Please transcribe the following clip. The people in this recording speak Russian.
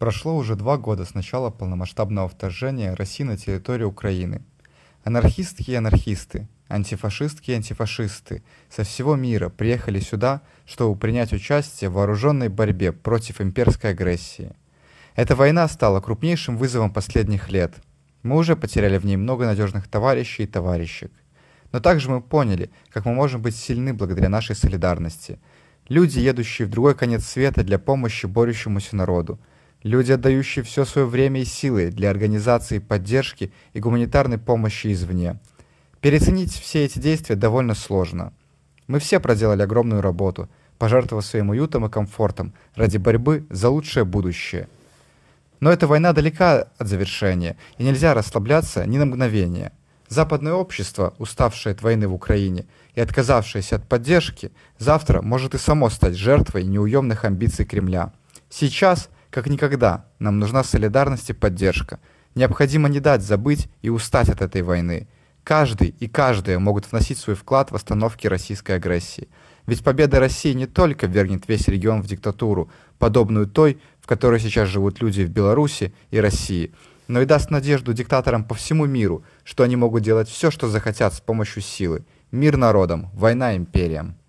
Прошло уже два года с начала полномасштабного вторжения России на территорию Украины. Анархистки и анархисты, антифашистки и антифашисты со всего мира приехали сюда, чтобы принять участие в вооруженной борьбе против имперской агрессии. Эта война стала крупнейшим вызовом последних лет. Мы уже потеряли в ней много надежных товарищей и товарищек. Но также мы поняли, как мы можем быть сильны благодаря нашей солидарности. Люди, едущие в другой конец света для помощи борющемуся народу – Люди, отдающие все свое время и силы для организации поддержки и гуманитарной помощи извне. Переценить все эти действия довольно сложно. Мы все проделали огромную работу, пожертвовав своим уютом и комфортом ради борьбы за лучшее будущее. Но эта война далека от завершения, и нельзя расслабляться ни на мгновение. Западное общество, уставшее от войны в Украине и отказавшееся от поддержки, завтра может и само стать жертвой неуемных амбиций Кремля. Сейчас – как никогда нам нужна солидарность и поддержка. Необходимо не дать забыть и устать от этой войны. Каждый и каждая могут вносить свой вклад в остановки российской агрессии. Ведь победа России не только вернет весь регион в диктатуру, подобную той, в которой сейчас живут люди в Беларуси и России, но и даст надежду диктаторам по всему миру, что они могут делать все, что захотят с помощью силы. Мир народам, война империям.